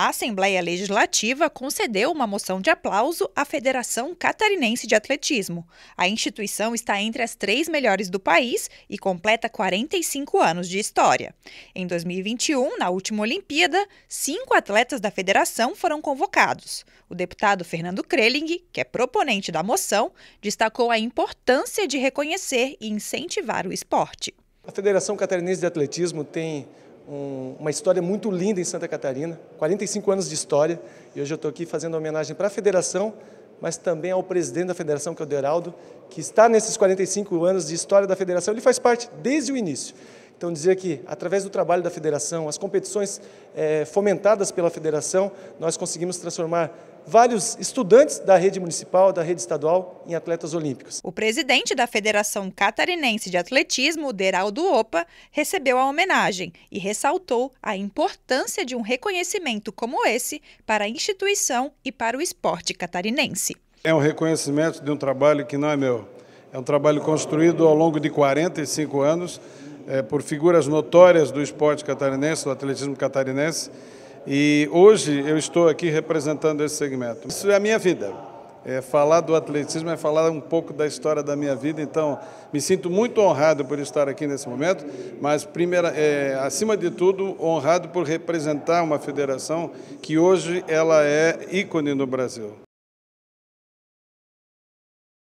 a Assembleia Legislativa concedeu uma moção de aplauso à Federação Catarinense de Atletismo. A instituição está entre as três melhores do país e completa 45 anos de história. Em 2021, na última Olimpíada, cinco atletas da federação foram convocados. O deputado Fernando Kreling, que é proponente da moção, destacou a importância de reconhecer e incentivar o esporte. A Federação Catarinense de Atletismo tem um, uma história muito linda em Santa Catarina, 45 anos de história, e hoje eu estou aqui fazendo homenagem para a federação, mas também ao presidente da federação, que é o Deraldo, que está nesses 45 anos de história da federação, ele faz parte desde o início. Então, dizer que, através do trabalho da federação, as competições é, fomentadas pela federação, nós conseguimos transformar vários estudantes da rede municipal, da rede estadual, em atletas olímpicos. O presidente da Federação Catarinense de Atletismo, Deraldo Opa, recebeu a homenagem e ressaltou a importância de um reconhecimento como esse para a instituição e para o esporte catarinense. É um reconhecimento de um trabalho que não é meu, é um trabalho construído ao longo de 45 anos é, por figuras notórias do esporte catarinense, do atletismo catarinense, e hoje eu estou aqui representando esse segmento. Isso é a minha vida. É, falar do atletismo é falar um pouco da história da minha vida, então me sinto muito honrado por estar aqui nesse momento, mas primeira, é, acima de tudo honrado por representar uma federação que hoje ela é ícone no Brasil.